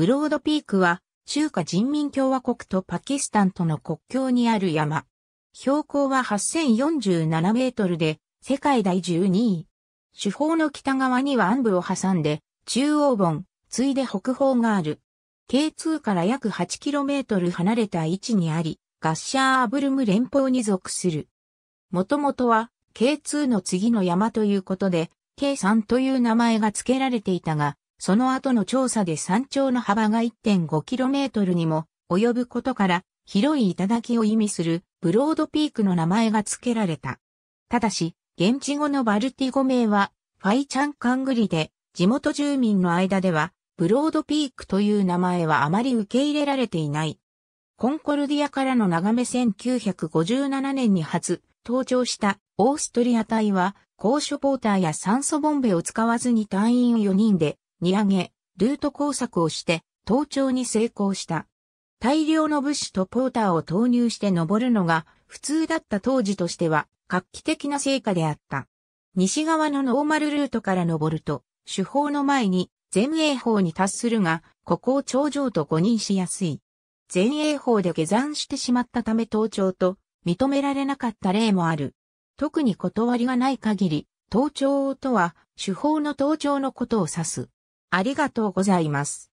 ブロードピークは、中華人民共和国とパキスタンとの国境にある山。標高は8047メートルで、世界第12位。主峰の北側には安部を挟んで、中央盆、ついで北方がある。K2 から約8キロメートル離れた位置にあり、ガッシャー・アブルム連邦に属する。もともとは、K2 の次の山ということで、K3 という名前が付けられていたが、その後の調査で山頂の幅が 1.5km にも及ぶことから、広い頂を意味するブロードピークの名前が付けられた。ただし、現地語のバルティ語名は、ファイチャンカングリで、地元住民の間では、ブロードピークという名前はあまり受け入れられていない。コンコルディアからの眺め1957年に初登場したオーストリア隊は高所ポーターや酸素ボンベを使わずに隊員4人で荷上げ、ルート工作をして、登頂に成功した。大量の物資とポーターを投入して登るのが普通だった当時としては画期的な成果であった。西側のノーマルルートから登ると、手法の前に前衛法に達するが、ここを頂上と誤認しやすい。前衛法で下山してしまったため登頂と認められなかった例もある。特に断りがない限り、登頂とは手法の登頂のことを指す。ありがとうございます。